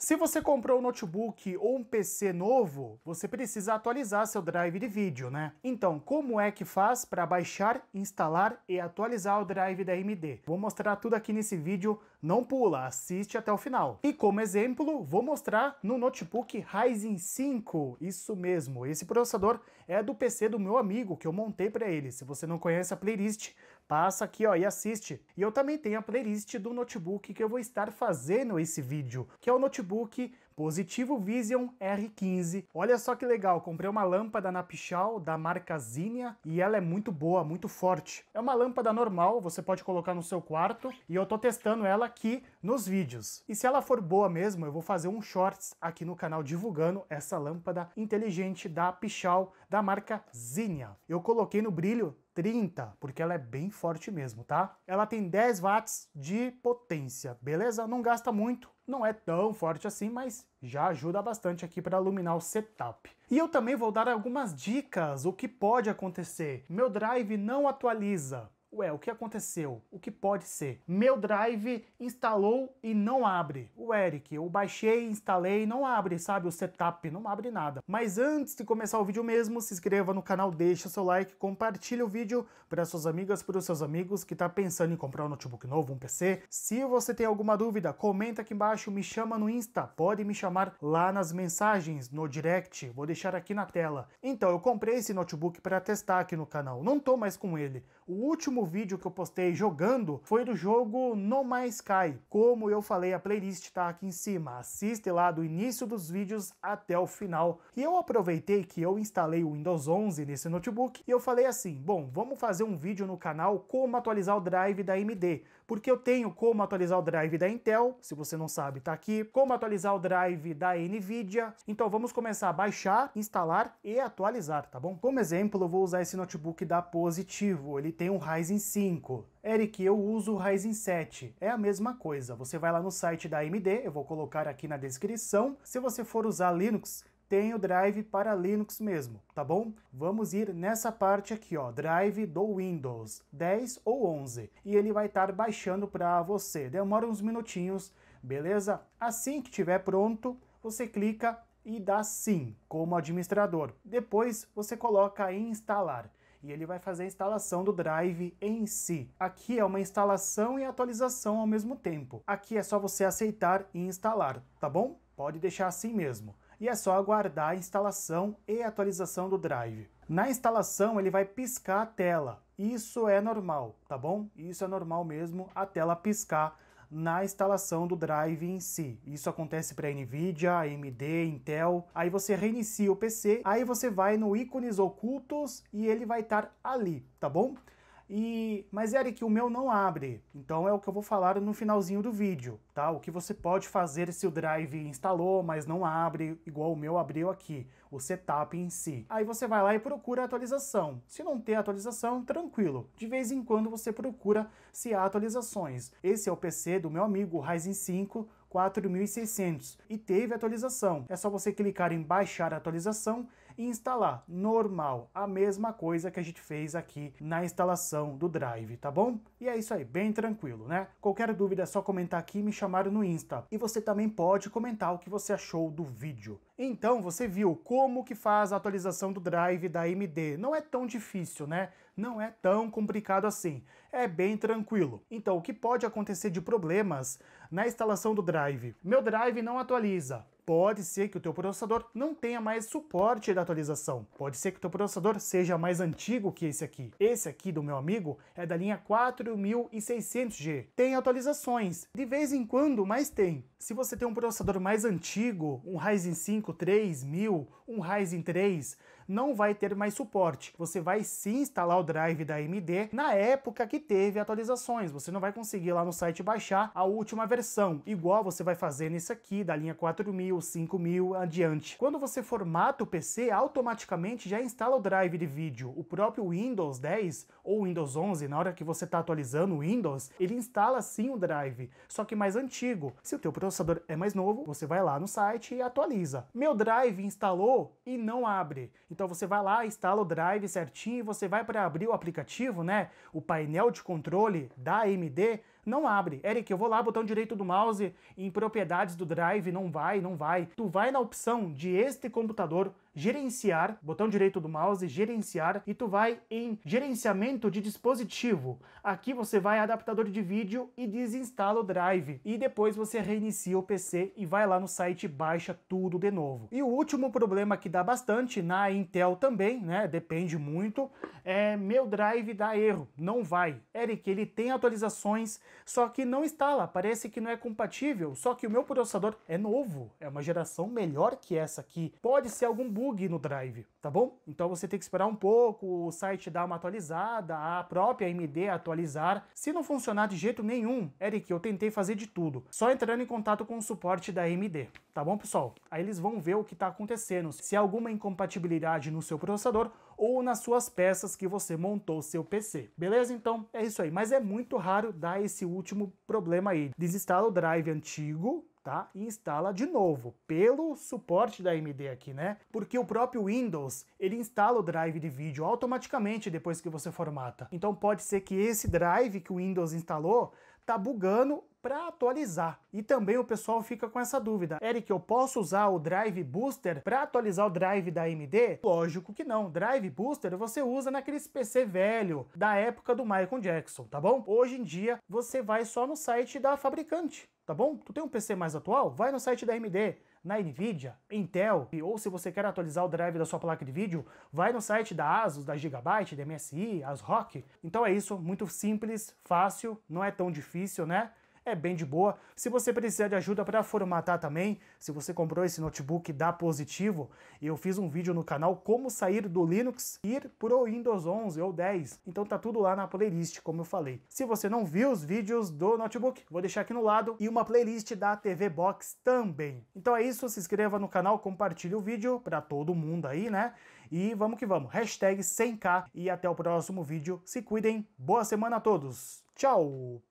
Se você comprou um notebook ou um PC novo, você precisa atualizar seu drive de vídeo, né? Então, como é que faz para baixar, instalar e atualizar o drive da AMD? Vou mostrar tudo aqui nesse vídeo, não pula, assiste até o final. E como exemplo, vou mostrar no notebook Ryzen 5, isso mesmo, esse processador é do PC do meu amigo que eu montei para ele. Se você não conhece a playlist, passa aqui ó, e assiste. E eu também tenho a playlist do notebook que eu vou estar fazendo esse vídeo, que é o notebook Positivo Vision R15. Olha só que legal, comprei uma lâmpada na Pichal da marca Zinia e ela é muito boa, muito forte. É uma lâmpada normal, você pode colocar no seu quarto e eu tô testando ela aqui nos vídeos. E se ela for boa mesmo, eu vou fazer um shorts aqui no canal divulgando essa lâmpada inteligente da Pichal da marca Zinia. Eu coloquei no brilho 30, porque ela é bem forte mesmo, tá? Ela tem 10 watts de potência, beleza? Não gasta muito, não é tão forte assim, mas já ajuda bastante aqui para iluminar o setup. E eu também vou dar algumas dicas, o que pode acontecer. Meu drive não atualiza, Ué, o que aconteceu? O que pode ser? Meu drive instalou e não abre. O Eric, eu baixei, instalei, não abre, sabe? O setup não abre nada. Mas antes de começar o vídeo mesmo, se inscreva no canal, deixa seu like, compartilhe o vídeo para suas amigas, para os seus amigos que tá pensando em comprar um notebook novo, um PC. Se você tem alguma dúvida, comenta aqui embaixo, me chama no Insta, pode me chamar lá nas mensagens, no direct, vou deixar aqui na tela. Então, eu comprei esse notebook para testar aqui no canal. Não tô mais com ele. O último último vídeo que eu postei jogando foi do jogo No Man's Sky. Como eu falei, a playlist tá aqui em cima. Assiste lá do início dos vídeos até o final. E eu aproveitei que eu instalei o Windows 11 nesse notebook e eu falei assim, bom, vamos fazer um vídeo no canal como atualizar o drive da AMD porque eu tenho como atualizar o drive da Intel, se você não sabe, tá aqui, como atualizar o drive da Nvidia. Então vamos começar a baixar, instalar e atualizar, tá bom? Como exemplo, eu vou usar esse notebook da Positivo, ele tem um Ryzen 5. Eric, eu uso o Ryzen 7. É a mesma coisa. Você vai lá no site da AMD, eu vou colocar aqui na descrição. Se você for usar Linux, tem o drive para Linux mesmo, tá bom? Vamos ir nessa parte aqui, ó, drive do Windows 10 ou 11, e ele vai estar baixando para você. Demora uns minutinhos, beleza? Assim que tiver pronto, você clica e dá sim como administrador. Depois você coloca em instalar e ele vai fazer a instalação do drive em si. Aqui é uma instalação e atualização ao mesmo tempo. Aqui é só você aceitar e instalar, tá bom? Pode deixar assim mesmo e é só aguardar a instalação e atualização do drive. Na instalação ele vai piscar a tela, isso é normal, tá bom? Isso é normal mesmo, a tela piscar na instalação do drive em si. Isso acontece para NVIDIA, AMD, Intel. Aí você reinicia o PC, aí você vai no ícones ocultos e ele vai estar ali, tá bom? E, mas Eric, o meu não abre, então é o que eu vou falar no finalzinho do vídeo, tá? O que você pode fazer se o drive instalou, mas não abre, igual o meu abriu aqui, o setup em si. Aí você vai lá e procura a atualização. Se não tem atualização, tranquilo. De vez em quando você procura se há atualizações. Esse é o PC do meu amigo Ryzen 5, 4600 e teve atualização. É só você clicar em baixar a atualização e instalar normal, a mesma coisa que a gente fez aqui na instalação do drive, tá bom? E é isso aí, bem tranquilo, né? Qualquer dúvida é só comentar aqui e me chamar no Insta. E você também pode comentar o que você achou do vídeo. Então, você viu como que faz a atualização do drive da AMD. Não é tão difícil, né? Não é tão complicado assim. É bem tranquilo. Então, o que pode acontecer de problemas na instalação do drive? Meu drive não atualiza pode ser que o teu processador não tenha mais suporte da atualização. Pode ser que o teu processador seja mais antigo que esse aqui. Esse aqui do meu amigo é da linha 4600G. Tem atualizações, de vez em quando, mas tem se você tem um processador mais antigo, um Ryzen 5 3000, um Ryzen 3, não vai ter mais suporte. Você vai sim instalar o drive da AMD na época que teve atualizações. Você não vai conseguir lá no site baixar a última versão, igual você vai fazer nesse aqui, da linha 4000, 5000 adiante. Quando você formata o PC, automaticamente já instala o drive de vídeo. O próprio Windows 10 ou Windows 11, na hora que você está atualizando o Windows, ele instala sim o drive, só que mais antigo. Se o teu processador é mais novo, você vai lá no site e atualiza. Meu drive instalou e não abre. Então você vai lá, instala o drive certinho e você vai para abrir o aplicativo, né? O painel de controle da AMD não abre. Eric, eu vou lá, botão direito do mouse em propriedades do drive, não vai, não vai. Tu vai na opção de este computador gerenciar, botão direito do mouse, gerenciar, e tu vai em gerenciamento de dispositivo. Aqui você vai adaptador de vídeo e desinstala o drive. E depois você reinicia o PC e vai lá no site e baixa tudo de novo. E o último problema que dá bastante, na Intel também, né, depende muito, é meu drive dá erro, não vai. Eric, ele tem atualizações, só que não instala, parece que não é compatível, só que o meu processador é novo, é uma geração melhor que essa aqui. Pode ser algum bug bug no drive, tá bom? Então você tem que esperar um pouco, o site dar uma atualizada, a própria AMD atualizar. Se não funcionar de jeito nenhum, Eric, eu tentei fazer de tudo, só entrando em contato com o suporte da AMD, tá bom, pessoal? Aí eles vão ver o que está acontecendo, se há alguma incompatibilidade no seu processador ou nas suas peças que você montou seu PC. Beleza? Então é isso aí. Mas é muito raro dar esse último problema aí. Desinstala o drive antigo, tá? E instala de novo, pelo suporte da AMD aqui, né? Porque o próprio Windows, ele instala o drive de vídeo automaticamente depois que você formata. Então pode ser que esse drive que o Windows instalou tá bugando para atualizar. E também o pessoal fica com essa dúvida. Eric, eu posso usar o Drive Booster para atualizar o drive da AMD? Lógico que não. Drive Booster você usa naqueles PC velho da época do Michael Jackson, tá bom? Hoje em dia você vai só no site da fabricante tá bom? Tu tem um PC mais atual? Vai no site da AMD, na Nvidia, Intel, ou se você quer atualizar o drive da sua placa de vídeo, vai no site da ASUS, da Gigabyte, da MSI, ASRock. Então é isso, muito simples, fácil, não é tão difícil, né? é bem de boa. Se você precisar de ajuda para formatar também, se você comprou esse notebook dá positivo, eu fiz um vídeo no canal como sair do Linux e ir pro Windows 11 ou 10. Então tá tudo lá na playlist, como eu falei. Se você não viu os vídeos do notebook, vou deixar aqui no lado e uma playlist da TV Box também. Então é isso, se inscreva no canal, compartilhe o vídeo para todo mundo aí, né? E vamos que vamos. Hashtag 100k e até o próximo vídeo. Se cuidem. Boa semana a todos. Tchau.